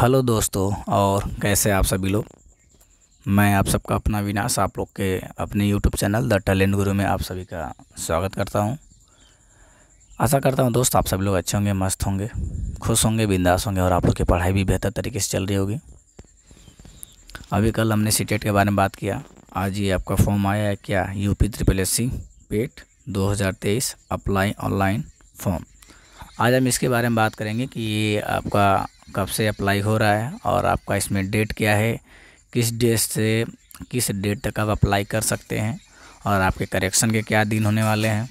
hello दोस्तों और कैसे आप सभी लोग मैं आप सबका अपना विनाश आप लोग के अपने यूट्यूब चैनल द टैलेंट गुरु में आप सभी का स्वागत करता हूं आशा करता हूं दोस्त आप सभी लोग अच्छे होंगे मस्त होंगे खुश होंगे बिंदास होंगे और आप लोग की पढ़ाई भी बेहतर तरीके से चल रही होगी अभी कल हमने सी e के बारे में बात किया आज ये आपका फॉर्म आया है क्या U P triple S C PET दो अप्लाई ऑनलाइन फॉर्म आज हम इसके बारे में बात करेंगे कि ये आपका कब से अप्लाई हो रहा है और आपका इसमें डेट क्या है किस डेट से किस डेट तक आप अप्लाई कर सकते हैं और आपके करेक्शन के क्या दिन होने वाले हैं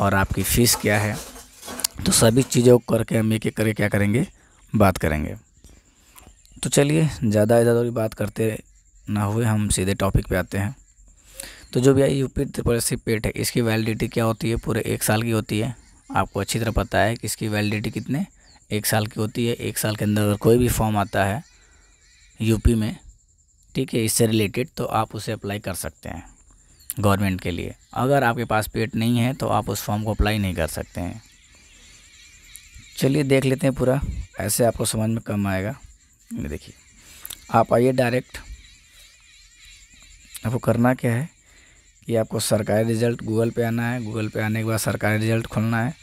और आपकी फ़ीस क्या है तो सभी चीज़ों को करके हम एक एक करके क्या करेंगे बात करेंगे तो चलिए ज़्यादा ज़्यादा बात करते ना हुए हम सीधे टॉपिक पे आते हैं तो जो भी आई यूपी ट्रिपलसी पेट है इसकी वैलिडिटी क्या होती है पूरे एक साल की होती है आपको अच्छी तरह पता है कि इसकी वैलिडिटी कितने एक साल की होती है एक साल के अंदर अगर कोई भी फॉर्म आता है यूपी में ठीक है इससे रिलेटेड तो आप उसे अप्लाई कर सकते हैं गवर्नमेंट के लिए अगर आपके पास पेट नहीं है तो आप उस फॉर्म को अप्लाई नहीं कर सकते हैं चलिए देख लेते हैं पूरा ऐसे आपको समझ में कम आएगा देखिए आप आइए डायरेक्ट आपको करना क्या है कि आपको सरकारी रिज़ल्ट गूगल पे आना है गूगल पे आने के बाद सरकारी रिज़ल्ट खोलना है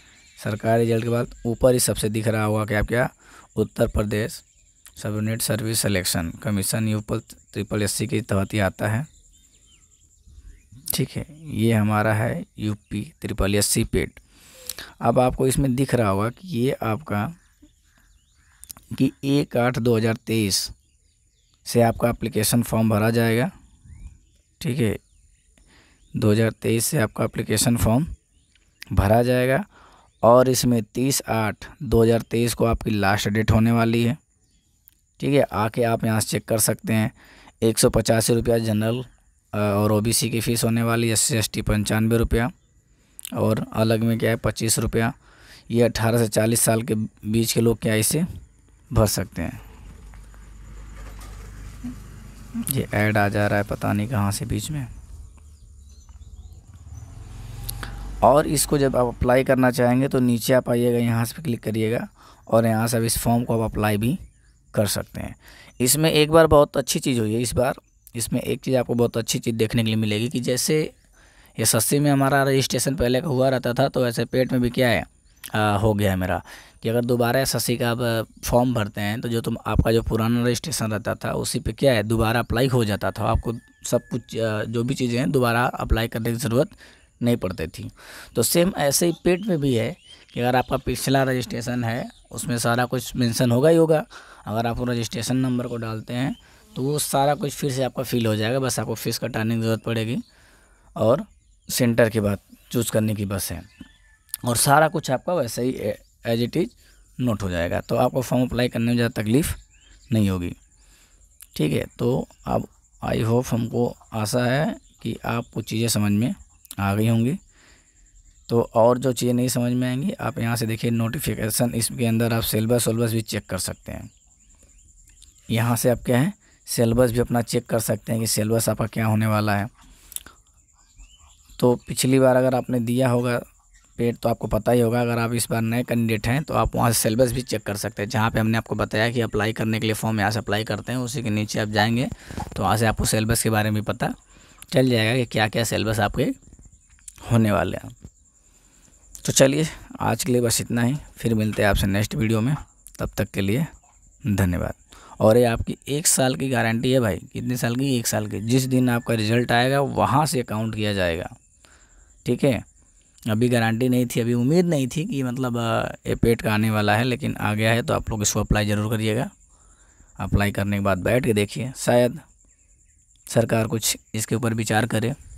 सरकारी रिजल्ट के बाद ऊपर ही सबसे दिख रहा होगा कि आप क्या उत्तर प्रदेश सब unit service selection commission U पर ट्रिपल एस के तहत ही आता है ठीक है ये हमारा है UP triple S C PET अब आपको इसमें दिख रहा होगा कि ये आपका कि एक आठ दो हज़ार तेईस से आपका एप्लीकेशन फॉर्म भरा जाएगा ठीक है दो हज़ार तेईस से आपका एप्लीकेशन फॉर्म भरा जाएगा और इसमें तीस आठ दो हज़ार तेईस को आपकी लास्ट डेट होने वाली है ठीक है आके आप यहाँ से चेक कर सकते हैं एक सौ पचासी रुपया जनरल और ओबीसी की फ़ीस होने वाली एस सी एस टी पंचानवे रुपया और अलग में क्या है पच्चीस रुपया ये अट्ठारह से चालीस साल के बीच के लोग क्या इसे भर सकते हैं ये ऐड आ जा रहा है पता नहीं कहाँ से बीच में और इसको जब आप अप्लाई करना चाहेंगे तो नीचे आप आइएगा यहाँ से क्लिक करिएगा और यहाँ से आप इस फॉर्म को आप अप्लाई भी कर सकते हैं इसमें एक बार बहुत अच्छी चीज़ हुई है इस बार इसमें एक चीज़ आपको बहुत अच्छी चीज़ देखने के लिए मिलेगी कि जैसे ये सस्ती में हमारा रजिस्ट्रेशन पहले का हुआ रहता था तो ऐसे पेट में भी क्या है आ, हो गया है मेरा कि अगर दोबारा एस एस का आप फॉर्म भरते हैं तो जो तुम आपका जो पुराना रजिस्ट्रेशन रहता था उसी पे क्या है दोबारा अप्लाई हो जाता था आपको सब कुछ जो भी चीज़ें हैं दोबारा अप्लाई करने की ज़रूरत नहीं पड़ती थी तो सेम ऐसे ही पेट में भी है कि अगर आपका पिछला रजिस्ट्रेशन है उसमें सारा कुछ मेंशन होगा ही होगा अगर आप रजिस्ट्रेशन नंबर को डालते हैं तो वो सारा कुछ फिर से आपका फिल हो जाएगा बस आपको फ़ीस कटाने की ज़रूरत पड़ेगी और सेंटर की बात चूज़ करने की बस है और सारा कुछ आपका वैसे ही एज इट इज़ नोट हो जाएगा तो आपको फॉर्म अप्लाई करने में ज़्यादा तकलीफ़ नहीं होगी ठीक है तो अब आई होप हमको आशा है कि आपको चीज़ें समझ में आ गई होंगी तो और जो चीज़ें नहीं समझ में आएंगी आप यहाँ से देखिए नोटिफिकेशन इसके अंदर आप सिलेबस वलबस भी चेक कर सकते हैं यहाँ से आप क्या है सिलेबस भी अपना चेक कर सकते हैं कि सिलेबस आपका क्या होने वाला है तो पिछली बार अगर आपने दिया होगा पेड तो आपको पता ही होगा अगर आप इस बार नए कैंडिडेट हैं तो आप वहाँ से सिलेबस भी चेक कर सकते हैं जहाँ पे हमने आपको बताया कि अप्लाई करने के लिए फॉर्म यहाँ से अप्लाई करते हैं उसी के नीचे आप जाएंगे तो वहाँ से आपको सिलेबस के बारे में पता चल जाएगा कि क्या क्या सिलेबस आपके होने वाले हैं तो चलिए आज के लिए बस इतना ही फिर मिलते हैं आपसे नेक्स्ट वीडियो में तब तक के लिए धन्यवाद और ये आपकी एक साल की गारंटी है भाई कितने साल की एक साल की जिस दिन आपका रिजल्ट आएगा वहाँ से काउंट किया जाएगा ठीक है अभी गारंटी नहीं थी अभी उम्मीद नहीं थी कि मतलब ये पेट का आने वाला है लेकिन आ गया है तो आप लोग इसको अप्लाई ज़रूर करिएगा अप्लाई करने के बाद बैठ के देखिए शायद सरकार कुछ इसके ऊपर विचार करे